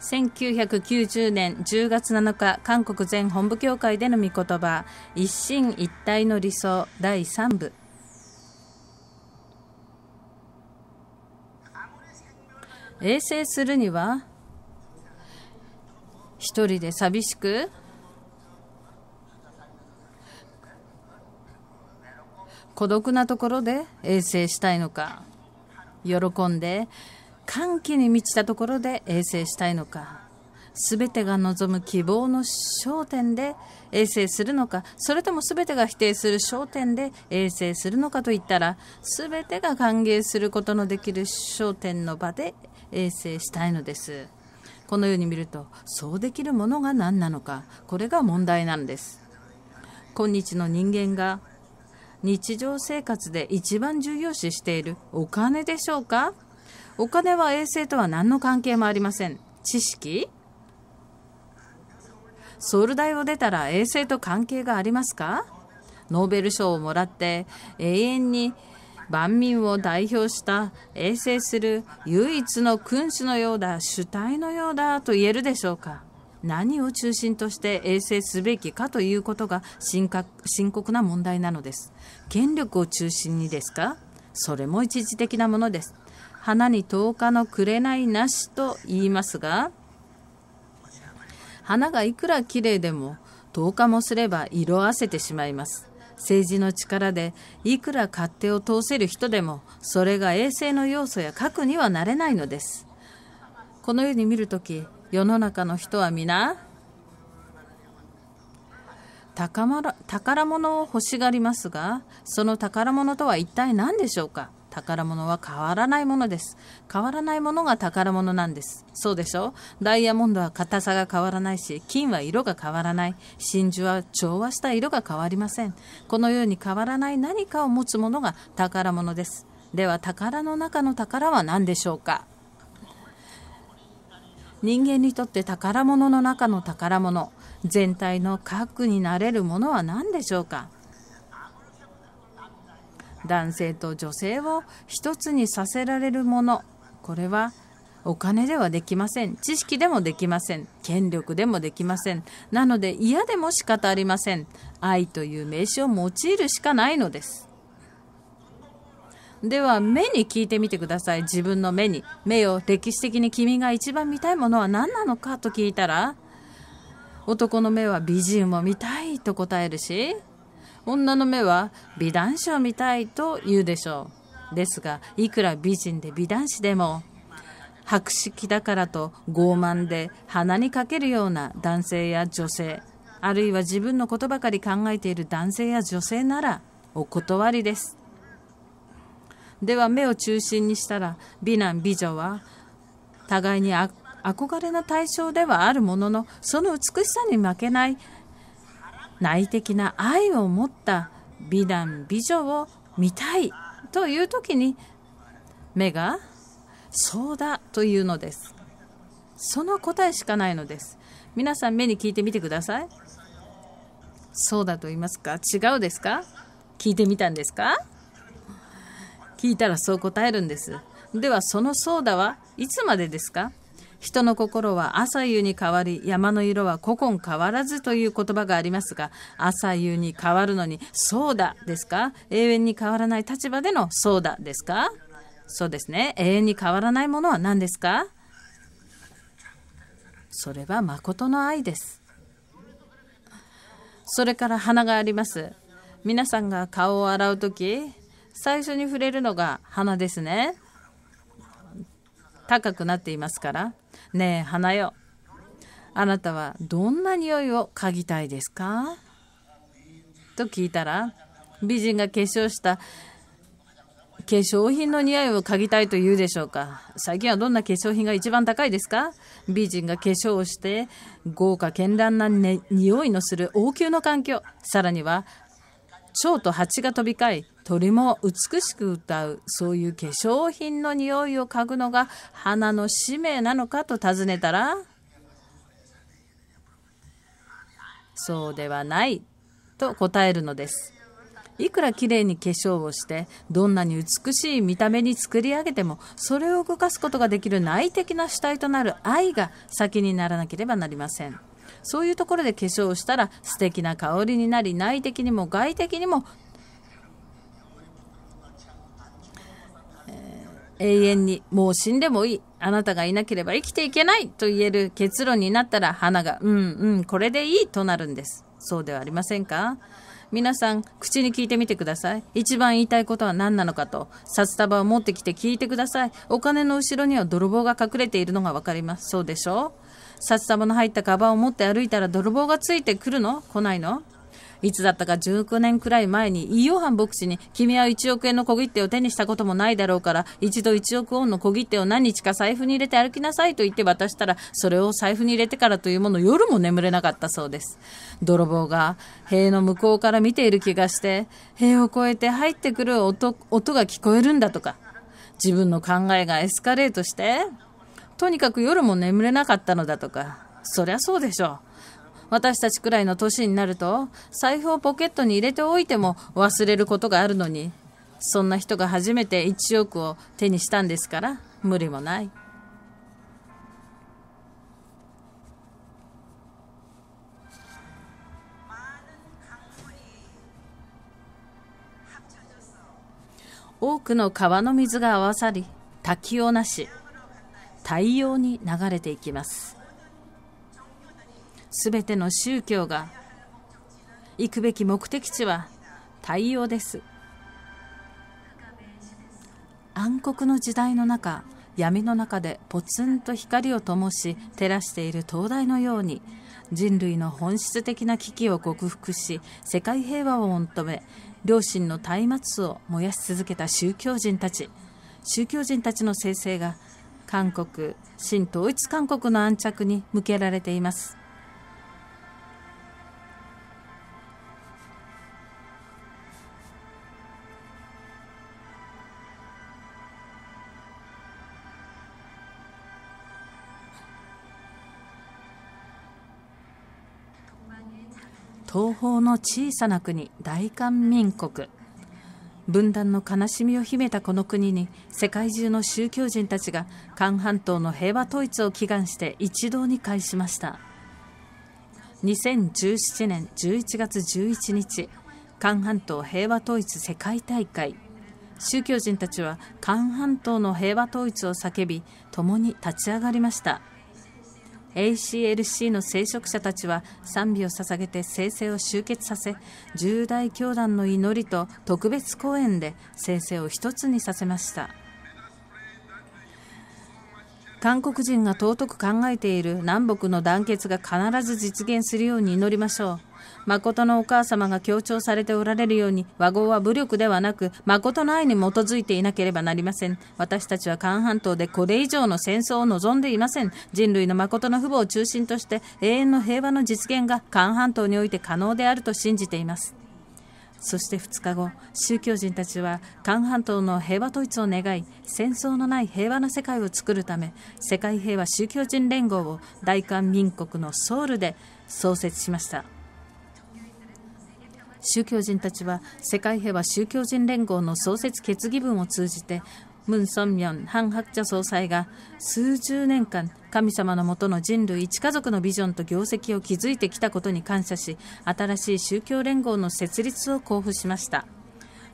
1990年10月7日韓国全本部協会での御言葉一進一退の理想第3部衛生するには一人で寂しく孤独なところで衛生したいのか喜んで歓喜に満ちたところで衛生したいのか全てが望む希望の焦点で衛星するのかそれとも全てが否定する焦点で衛星するのかといったら全てが歓迎することのできる焦点の場で衛生したいのですこのように見るとそうできるものが何なのかこれが問題なんです今日の人間が日常生活で一番重要視しているお金でしょうかお金は衛星とは何の関係もありません知識ソウル大を出たら衛星と関係がありますかノーベル賞をもらって永遠に万民を代表した衛星する唯一の君主のようだ主体のようだと言えるでしょうか何を中心として衛星すべきかということが深刻な問題なのです権力を中心にですかそれも一時的なものです花に10日の紅なしと言いますが花がいくら綺麗でも10日もすれば色あせてしまいます政治の力でいくら勝手を通せる人でもそれが衛星の要素や核にはなれないのですこのように見るとき世の中の人は皆宝物を欲しがりますがその宝物とは一体何でしょうか宝物は変わらないものです。変わらないものが宝物なんです。そうでしょダイヤモンドは硬さが変わらないし、金は色が変わらない。真珠は調和した色が変わりません。このように変わらない何かを持つものが宝物です。では宝の中の宝は何でしょうか人間にとって宝物の中の宝物、全体の核になれるものは何でしょうか男性と女性を一つにさせられるものこれはお金ではできません知識でもできません権力でもできませんなので嫌でも仕方ありません愛という名詞を用いるしかないのですでは目に聞いてみてください自分の目に目を歴史的に君が一番見たいものは何なのかと聞いたら男の目は美人を見たいと答えるし女の目は美男子を見たいと言うでしょう。ですが、いくら美人で美男子でも、博識だからと傲慢で鼻にかけるような男性や女性、あるいは自分のことばかり考えている男性や女性ならお断りです。では目を中心にしたら美男美女は互いに憧れの対象ではあるもののその美しさに負けない内的な愛を持った美男美女を見たいという時に目がそうだというのですその答えしかないのです皆さん目に聞いてみてくださいそうだと言いますか違うですか聞いてみたんですか聞いたらそう答えるんですではそのソーダはいつまでですか人の心は朝夕に変わり、山の色は古今変わらずという言葉がありますが、朝夕に変わるのに、そうだですか永遠に変わらない立場でのそうだですかそうですね。永遠に変わらないものは何ですかそれは誠の愛です。それから花があります。皆さんが顔を洗う時、最初に触れるのが花ですね。高くなっていますから。ねえ、花よ。あなたはどんな匂いを嗅ぎたいですかと聞いたら、美人が化粧した化粧品の匂いを嗅ぎたいと言うでしょうか最近はどんな化粧品が一番高いですか美人が化粧をして豪華絢爛な、ね、匂いのする王宮の環境さらには蝶と蜂が飛び交い鳥も美しく歌う、そういう化粧品の匂いを嗅ぐのが花の使命なのかと尋ねたら、そうではないと答えるのです。いくら綺麗に化粧をして、どんなに美しい見た目に作り上げても、それを動かすことができる内的な主体となる愛が先にならなければなりません。そういうところで化粧をしたら素敵な香りになり内的にも外的にも永遠にもう死んでもいい。あなたがいなければ生きていけないと言える結論になったら花が、うんうん、これでいいとなるんです。そうではありませんか皆さん、口に聞いてみてください。一番言いたいことは何なのかと、札束を持ってきて聞いてください。お金の後ろには泥棒が隠れているのがわかります。そうでしょ札束の入ったカバンを持って歩いたら泥棒がついてくるの来ないのいつだったか19年くらい前に、イ・ヨハン牧師に、君は1億円の小切手を手にしたこともないだろうから、一度1億ウォンの小切手を何日か財布に入れて歩きなさいと言って渡したら、それを財布に入れてからというもの、夜も眠れなかったそうです。泥棒が、塀の向こうから見ている気がして、塀を越えて入ってくる音音が聞こえるんだとか、自分の考えがエスカレートして、とにかく夜も眠れなかったのだとか、そりゃそうでしょう。私たちくらいの年になると、財布をポケットに入れておいても忘れることがあるのに、そんな人が初めて1億を手にしたんですから、無理もない。多くの川の水が合わさり、滝をなし、太陽に流れていきます。全ての宗教が行くべき目的地は太陽です暗黒の時代の中闇の中でポツンと光を灯し照らしている灯台のように人類の本質的な危機を克服し世界平和を求め両親の松明を燃やし続けた宗教人たち宗教人たちの生成が韓国新統一韓国の安着に向けられています東方の小さな国大韓民国分断の悲しみを秘めたこの国に世界中の宗教人たちが韓半島の平和統一を祈願して一堂に会しました2017年11月11日韓半島平和統一世界大会宗教人たちは韓半島の平和統一を叫び共に立ち上がりました ACLC の聖職者たちは賛美を捧げて聖聖を集結させ重大教団の祈りと特別講演で聖聖を一つにさせました韓国人が尊く考えている南北の団結が必ず実現するように祈りましょう。誠のお母様が強調されておられるように、和合は武力ではなく、誠の愛に基づいていなければなりません。私たちは韓半島でこれ以上の戦争を望んでいません。人類の誠の父母を中心として、永遠の平和の実現が韓半島において可能であると信じています。そして2日後、宗教人たちは、韓半島の平和統一を願い、戦争のない平和な世界を作るため、世界平和宗教人連合を大韓民国のソウルで創設しました。宗教人たちは世界平和宗教人連合の創設決議文を通じてムン・ソンミョンハン・ハクチャ総裁が数十年間神様のもとの人類一家族のビジョンと業績を築いてきたことに感謝し新しい宗教連合の設立を交付しました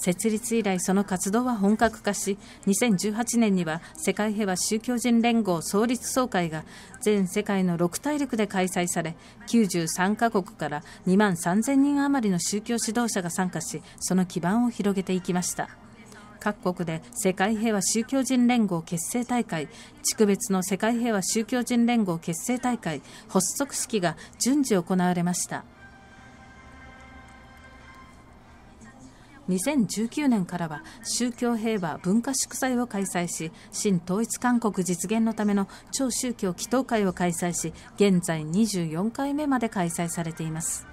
設立以来その活動は本格化し2018年には世界平和宗教人連合創立総会が全世界の6大陸で開催され93カ国から2万3000人余りの宗教指導者が参加しその基盤を広げていきました各国で世界平和宗教人連合結成大会、地区別の世界平和宗教人連合結成大会発足式が順次行われました。2019年からは宗教平和文化祝祭を開催し新統一韓国実現のための超宗教祈祷会を開催し現在24回目まで開催されています。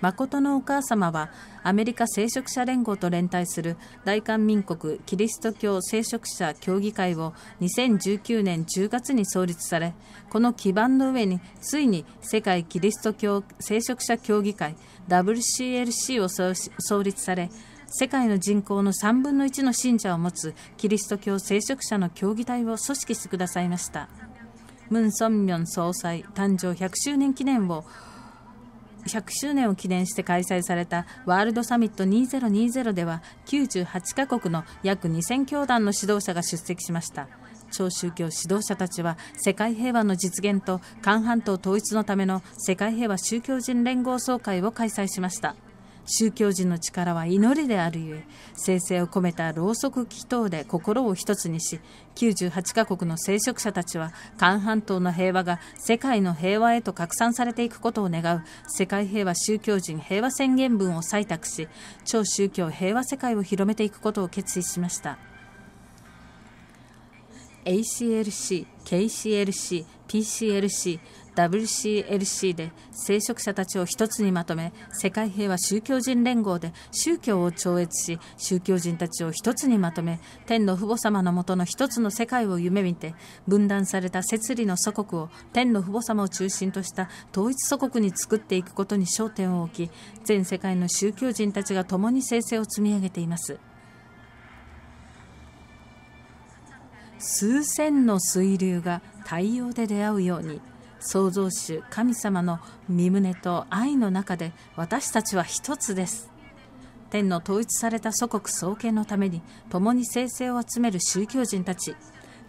誠のお母様はアメリカ聖職者連合と連帯する大韓民国キリスト教聖職者協議会を2019年10月に創立されこの基盤の上についに世界キリスト教聖職者協議会 WCLC を創立され世界の人口の3分の1の信者を持つキリスト教聖職者の協議体を組織してくださいました。ムン・ソンミョン総裁誕生100周年記念を100周年を記念して開催されたワールドサミット2020では98カ国の約2000教団の指導者が出席しました超宗教指導者たちは世界平和の実現と韓半島統一のための世界平和宗教人連合総会を開催しました宗教人の力は祈りであるゆえ、生成を込めたろうそく祈祷で心を一つにし、98カ国の聖職者たちは、韓半島の平和が世界の平和へと拡散されていくことを願う、世界平和宗教人平和宣言文を採択し、超宗教平和世界を広めていくことを決意しました。ACLC、KCLC、PCLC、WCLC で聖職者たちを一つにまとめ、世界平和宗教人連合で宗教を超越し、宗教人たちを一つにまとめ、天の父母様のもとの一つの世界を夢見て、分断された摂理の祖国を天の父母様を中心とした統一祖国に作っていくことに焦点を置き、全世界の宗教人たちが共に生成を積み上げています。数千の水流が太陽で出会うように創造主神様の身旨と愛の中で私たちは一つです天の統一された祖国創建のために共に生成を集める宗教人たち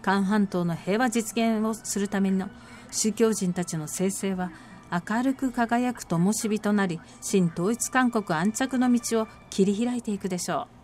韓半島の平和実現をするための宗教人たちの生成は明るく輝く灯火となり新統一韓国安着の道を切り開いていくでしょう。